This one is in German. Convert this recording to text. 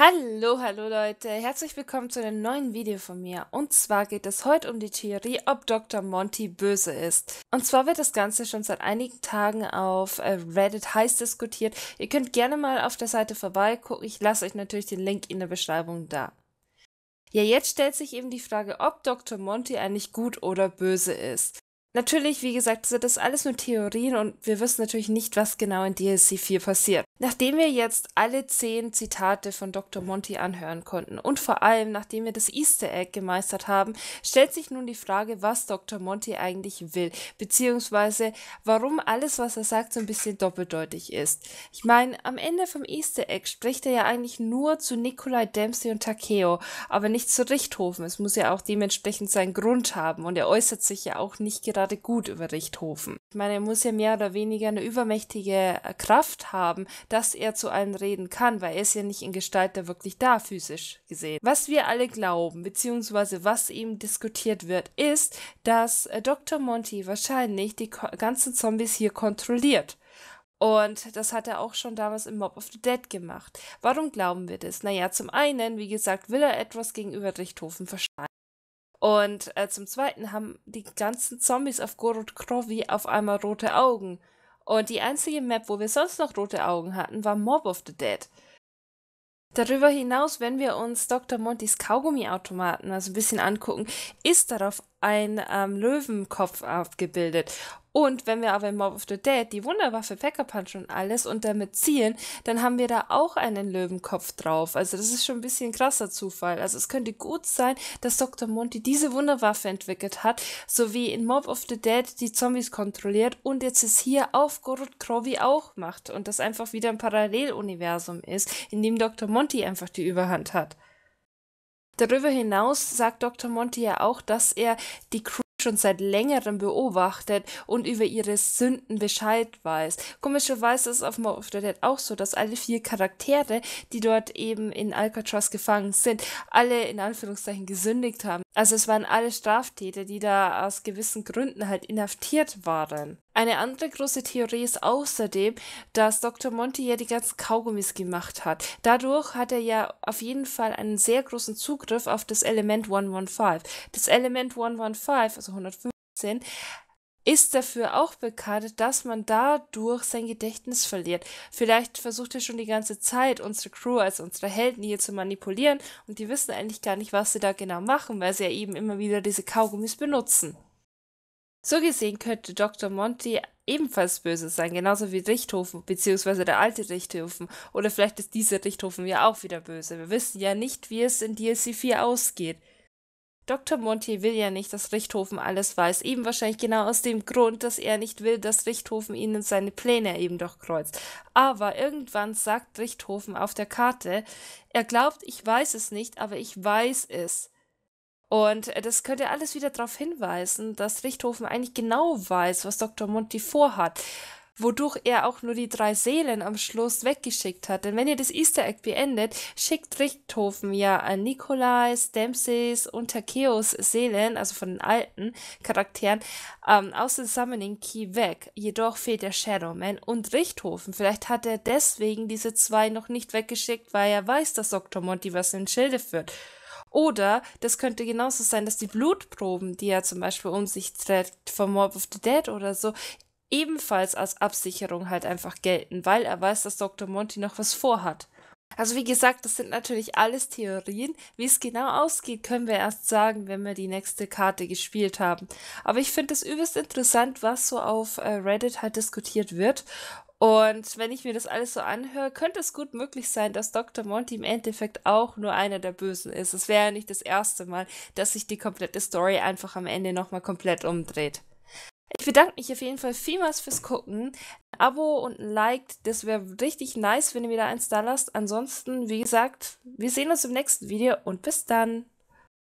Hallo, hallo Leute, herzlich willkommen zu einem neuen Video von mir. Und zwar geht es heute um die Theorie, ob Dr. Monty böse ist. Und zwar wird das Ganze schon seit einigen Tagen auf äh, Reddit heiß diskutiert. Ihr könnt gerne mal auf der Seite vorbeigucken. Ich lasse euch natürlich den Link in der Beschreibung da. Ja, jetzt stellt sich eben die Frage, ob Dr. Monty eigentlich gut oder böse ist. Natürlich, wie gesagt, sind das alles nur Theorien und wir wissen natürlich nicht, was genau in DLC 4 passiert. Nachdem wir jetzt alle zehn Zitate von Dr. Monty anhören konnten und vor allem nachdem wir das Easter Egg gemeistert haben, stellt sich nun die Frage, was Dr. Monty eigentlich will, beziehungsweise warum alles, was er sagt, so ein bisschen doppeldeutig ist. Ich meine, am Ende vom Easter Egg spricht er ja eigentlich nur zu Nikolai Dempsey und Takeo, aber nicht zu Richthofen. Es muss ja auch dementsprechend seinen Grund haben und er äußert sich ja auch nicht gerade gerade gut über Richthofen. Ich meine, er muss ja mehr oder weniger eine übermächtige äh, Kraft haben, dass er zu allen reden kann, weil er ist ja nicht in Gestalt da wirklich da, physisch gesehen. Was wir alle glauben, beziehungsweise was eben diskutiert wird, ist, dass äh, Dr. Monty wahrscheinlich die ganzen Zombies hier kontrolliert. Und das hat er auch schon damals im Mob of the Dead gemacht. Warum glauben wir das? Naja, zum einen, wie gesagt, will er etwas gegenüber Richthofen verstehen. Und äh, zum Zweiten haben die ganzen Zombies auf Gorod Krovi auf einmal rote Augen. Und die einzige Map, wo wir sonst noch rote Augen hatten, war Mob of the Dead. Darüber hinaus, wenn wir uns Dr. Montys Kaugummiautomaten so ein bisschen angucken, ist darauf ein ähm, Löwenkopf abgebildet. Und wenn wir aber in Mob of the Dead die Wunderwaffe Packer Punch und alles und damit zielen, dann haben wir da auch einen Löwenkopf drauf. Also das ist schon ein bisschen krasser Zufall. Also es könnte gut sein, dass Dr. Monty diese Wunderwaffe entwickelt hat, sowie in Mob of the Dead die Zombies kontrolliert und jetzt es hier auf Gorod Krovi auch macht und das einfach wieder ein Paralleluniversum ist, in dem Dr. Monty einfach die Überhand hat. Darüber hinaus sagt Dr. Monty ja auch, dass er die Crew schon seit längerem beobachtet und über ihre Sünden Bescheid weiß. Komischerweise ist es auf Mob of Dead auch so, dass alle vier Charaktere, die dort eben in Alcatraz gefangen sind, alle in Anführungszeichen gesündigt haben. Also es waren alle Straftäter, die da aus gewissen Gründen halt inhaftiert waren. Eine andere große Theorie ist außerdem, dass Dr. Monty ja die ganzen Kaugummis gemacht hat. Dadurch hat er ja auf jeden Fall einen sehr großen Zugriff auf das Element 115. Das Element 115, also 115, ist dafür auch bekannt, dass man dadurch sein Gedächtnis verliert. Vielleicht versucht er schon die ganze Zeit, unsere Crew, also unsere Helden hier zu manipulieren und die wissen eigentlich gar nicht, was sie da genau machen, weil sie ja eben immer wieder diese Kaugummis benutzen. So gesehen könnte Dr. Monty ebenfalls böse sein, genauso wie Richthofen, beziehungsweise der alte Richthofen. Oder vielleicht ist dieser Richthofen ja auch wieder böse. Wir wissen ja nicht, wie es in DLC 4 ausgeht. Dr. Monti will ja nicht, dass Richthofen alles weiß. Eben wahrscheinlich genau aus dem Grund, dass er nicht will, dass Richthofen ihnen seine Pläne eben doch kreuzt. Aber irgendwann sagt Richthofen auf der Karte, er glaubt, ich weiß es nicht, aber ich weiß es. Und äh, das könnte alles wieder darauf hinweisen, dass Richthofen eigentlich genau weiß, was Dr. Monti vorhat wodurch er auch nur die drei Seelen am Schluss weggeschickt hat. Denn wenn ihr das Easter Egg beendet, schickt Richthofen ja an Nikolais, Dempseys und Takeos Seelen, also von den alten Charakteren, ähm, aus dem Summoning Key weg. Jedoch fehlt der Shadow Man und Richthofen. Vielleicht hat er deswegen diese zwei noch nicht weggeschickt, weil er weiß, dass Dr. Monty was in Schilde führt. Oder das könnte genauso sein, dass die Blutproben, die er zum Beispiel um sich trägt, vom Mob of the Dead oder so, ebenfalls als Absicherung halt einfach gelten, weil er weiß, dass Dr. Monty noch was vorhat. Also wie gesagt, das sind natürlich alles Theorien. Wie es genau ausgeht, können wir erst sagen, wenn wir die nächste Karte gespielt haben. Aber ich finde es übelst interessant, was so auf äh, Reddit halt diskutiert wird. Und wenn ich mir das alles so anhöre, könnte es gut möglich sein, dass Dr. Monty im Endeffekt auch nur einer der Bösen ist. Es wäre ja nicht das erste Mal, dass sich die komplette Story einfach am Ende nochmal komplett umdreht. Ich bedanke mich auf jeden Fall vielmals fürs Gucken. Ein Abo und ein Like, das wäre richtig nice, wenn ihr mir da eins da lasst. Ansonsten, wie gesagt, wir sehen uns im nächsten Video und bis dann.